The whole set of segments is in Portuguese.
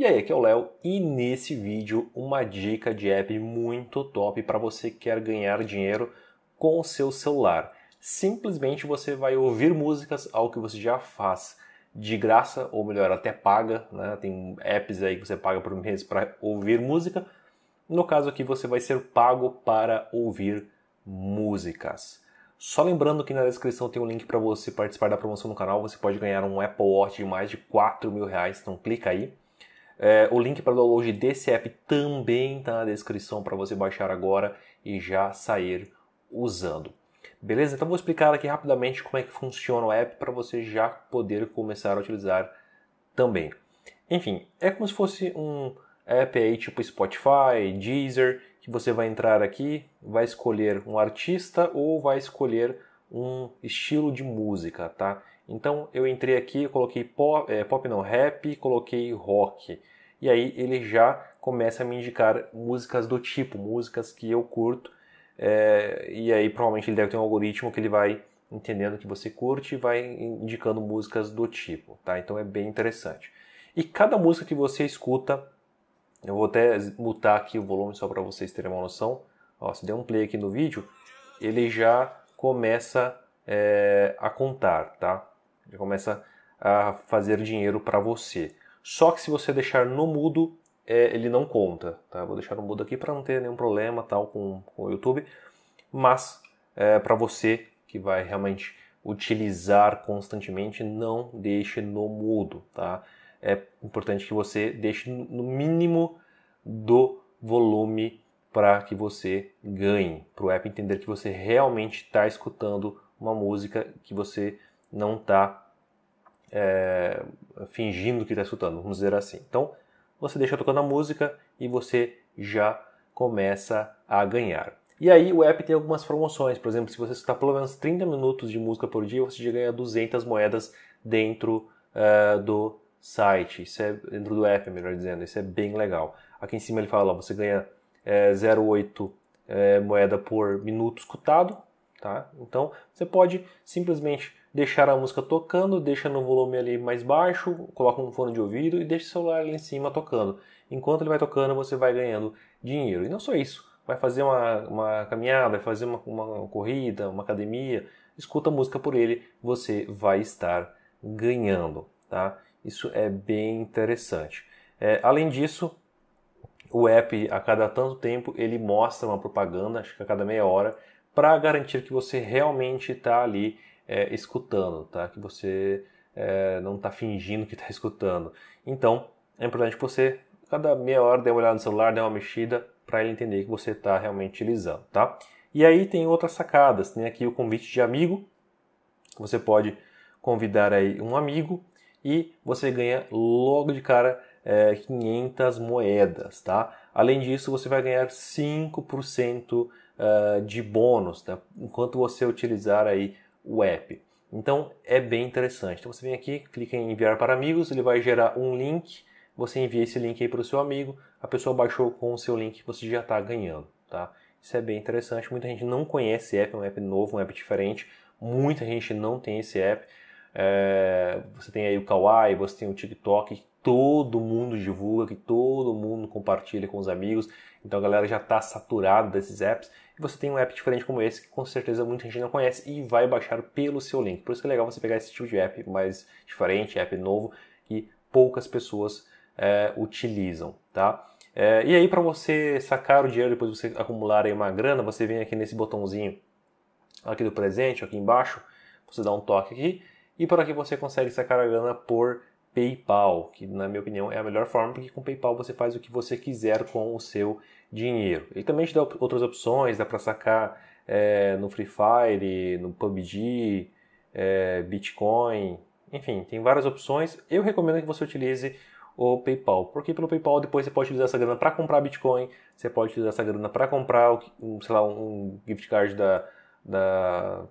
E aí, aqui é o Léo e nesse vídeo uma dica de app muito top para você que quer ganhar dinheiro com o seu celular. Simplesmente você vai ouvir músicas ao que você já faz de graça, ou melhor, até paga, né? Tem apps aí que você paga por mês para ouvir música. No caso aqui você vai ser pago para ouvir músicas. Só lembrando que na descrição tem um link para você participar da promoção no canal. Você pode ganhar um Apple Watch de mais de 4 mil reais, então clica aí. É, o link para download desse app também está na descrição para você baixar agora e já sair usando. Beleza? Então vou explicar aqui rapidamente como é que funciona o app para você já poder começar a utilizar também. Enfim, é como se fosse um app aí tipo Spotify, Deezer, que você vai entrar aqui, vai escolher um artista ou vai escolher um estilo de música, tá? Então eu entrei aqui, eu coloquei pop, é, pop não, rap, coloquei rock. E aí ele já começa a me indicar músicas do tipo, músicas que eu curto. É, e aí provavelmente ele deve ter um algoritmo que ele vai entendendo que você curte e vai indicando músicas do tipo, tá? Então é bem interessante. E cada música que você escuta, eu vou até mutar aqui o volume só para vocês terem uma noção. Ó, se der um play aqui no vídeo, ele já começa é, a contar, tá? Ele começa a fazer dinheiro para você. Só que se você deixar no mudo, é, ele não conta. Tá? Vou deixar no mudo aqui para não ter nenhum problema tal com, com o YouTube. Mas é, para você que vai realmente utilizar constantemente, não deixe no mudo. Tá? É importante que você deixe no mínimo do volume para que você ganhe, para o app entender que você realmente está escutando uma música que você não está é, fingindo que está escutando, vamos dizer assim. Então, você deixa tocando a música e você já começa a ganhar. E aí o app tem algumas promoções, por exemplo, se você escutar pelo menos 30 minutos de música por dia, você já ganha 200 moedas dentro uh, do site, isso é dentro do app, melhor dizendo, isso é bem legal. Aqui em cima ele fala, ó, você ganha é, 0,8 é, moeda por minuto escutado, tá? Então você pode simplesmente deixar a música tocando, deixa no volume ali mais baixo, coloca um fone de ouvido e deixa o celular ali em cima tocando. Enquanto ele vai tocando, você vai ganhando dinheiro. E não só isso, vai fazer uma, uma caminhada, vai fazer uma, uma corrida, uma academia, escuta música por ele, você vai estar ganhando, tá? Isso é bem interessante. É, além disso, o app a cada tanto tempo ele mostra uma propaganda, acho que a cada meia hora para garantir que você realmente está ali é, escutando, tá? Que você é, não está fingindo que está escutando. Então, é importante que você, cada meia hora, dê uma olhada no celular, dê uma mexida para ele entender que você está realmente utilizando, tá? E aí tem outras sacadas, tem aqui o convite de amigo. Você pode convidar aí um amigo e você ganha logo de cara é, 500 moedas, tá? Além disso, você vai ganhar 5% ah, de bônus, tá? enquanto você utilizar aí o app. Então é bem interessante. Então você vem aqui, clica em enviar para amigos, ele vai gerar um link. Você envia esse link aí para o seu amigo, a pessoa baixou com o seu link, você já está ganhando, tá? Isso é bem interessante. Muita gente não conhece o app, é um app novo, um app diferente. Muita gente não tem esse app. É... você tem aí o Kawaii, você tem o TikTok, todo mundo divulga, que todo mundo compartilha com os amigos. Então a galera já está saturada desses apps. E você tem um app diferente como esse, que com certeza muita gente não conhece e vai baixar pelo seu link. Por isso que é legal você pegar esse tipo de app mais diferente, app novo, que poucas pessoas é, utilizam, tá? É, e aí para você sacar o dinheiro depois você acumular aí uma grana, você vem aqui nesse botãozinho aqui do presente, aqui embaixo, você dá um toque aqui e por aqui você consegue sacar a grana por PayPal, que na minha opinião é a melhor forma, porque com PayPal você faz o que você quiser com o seu dinheiro. Ele também te dá outras opções, dá para sacar é, no Free Fire, no PUBG, é, eh, Bitcoin, enfim, tem várias opções. Eu recomendo que você utilize o PayPal, porque pelo PayPal depois você pode utilizar essa grana para comprar Bitcoin, você pode utilizar essa grana para comprar, um, sei lá, um gift card da, da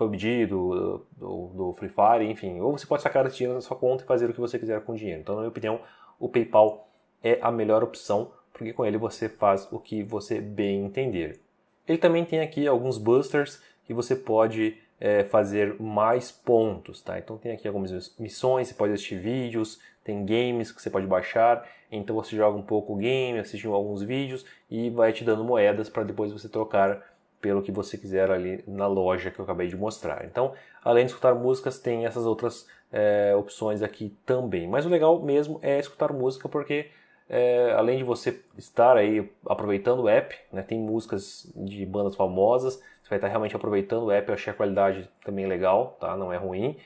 PUBG, do, do, do, Free Fire, enfim. Ou você pode sacar esse dinheiro da sua conta e fazer o que você quiser com o dinheiro. Então, na minha opinião, o PayPal é a melhor opção, porque com ele você faz o que você bem entender. Ele também tem aqui alguns busters que você pode é, fazer mais pontos, tá? Então tem aqui algumas missões, você pode assistir vídeos, tem games que você pode baixar, então você joga um pouco o game, assiste alguns vídeos e vai te dando moedas para depois você trocar pelo que você quiser ali na loja que eu acabei de mostrar. Então, além de escutar músicas, tem essas outras é, opções aqui também. Mas o legal mesmo é escutar música, porque é, além de você estar aí aproveitando o app, né, tem músicas de bandas famosas, você vai estar realmente aproveitando o app, eu achei a qualidade também legal, tá? não é ruim,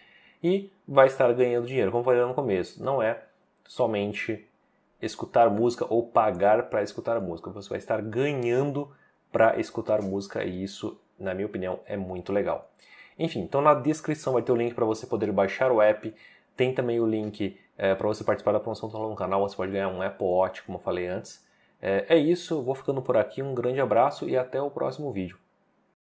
e vai estar ganhando dinheiro, como eu falei no começo, não é somente escutar música ou pagar para escutar música, você vai estar ganhando dinheiro para escutar música e isso, na minha opinião, é muito legal. Enfim, então na descrição vai ter o link para você poder baixar o app. Tem também o link é, eh, para você participar da promoção do canal. Você pode ganhar um Apple Watch, como eu falei antes. É, é isso, vou ficando por aqui. Um grande abraço e até o próximo vídeo.